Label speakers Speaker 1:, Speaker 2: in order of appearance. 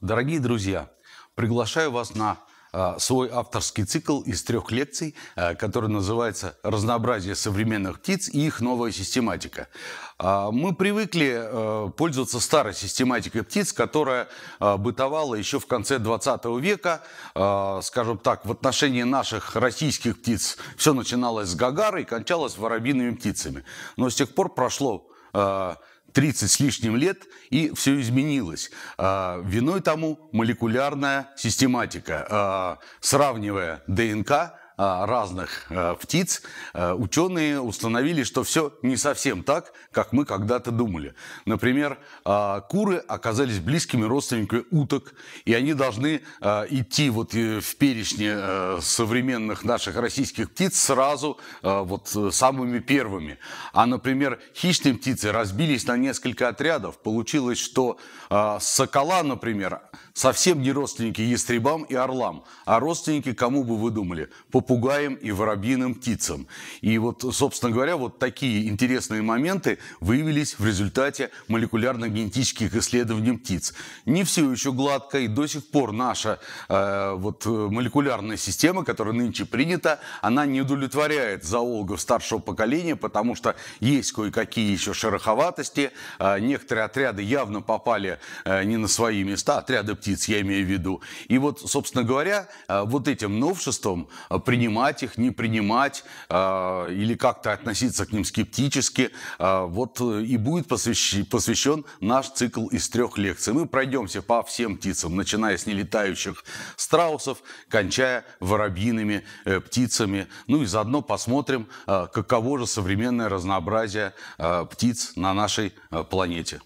Speaker 1: Дорогие друзья, приглашаю вас на Э, свой авторский цикл из трех лекций, э, который называется «Разнообразие современных птиц и их новая систематика». Э, мы привыкли пользоваться старой систематикой птиц, которая бытовала еще в конце 20 века. Скажем так, в отношении наших российских птиц все начиналось с гагары и кончалось воробьиными птицами. Но с тех пор прошло 30 с лишним лет, и все изменилось. А, виной тому молекулярная систематика. А, сравнивая ДНК, а, разных а, птиц, а, ученые установили, что все не совсем так, как мы когда-то думали. Например, куры оказались близкими родственниками уток, и они должны идти вот э, в перечне э, современных наших российских птиц сразу вот э, самыми первыми. А, например, хищные птицы разбились на несколько отрядов. Получилось, что сокола, например, совсем не родственники ястребам и орлам, а родственники, кому бы вы думали, по попугаем и воробьиным птицам. И вот, собственно говоря, вот такие интересные моменты выявились в результате молекулярно-генетических исследований птиц. Не все еще гладко, и до сих пор наша э, вот, молекулярная система, которая нынче принята, она не удовлетворяет зоологов старшего поколения, потому что есть кое-какие еще шероховатости, э, некоторые отряды явно попали э, не на свои места, отряды птиц я имею в виду. И вот, собственно говоря, э, вот этим новшеством при э, принимать их, не принимать э, или как-то относиться к ним скептически. А, э, вот и будет посвящен, посвящен наш цикл из трех лекций. Мы пройдемся по всем птицам, начиная с нелетающих страусов, кончая воробьиными э, птицами. Ну и заодно посмотрим, э, каково же современное разнообразие э, птиц на нашей э, планете.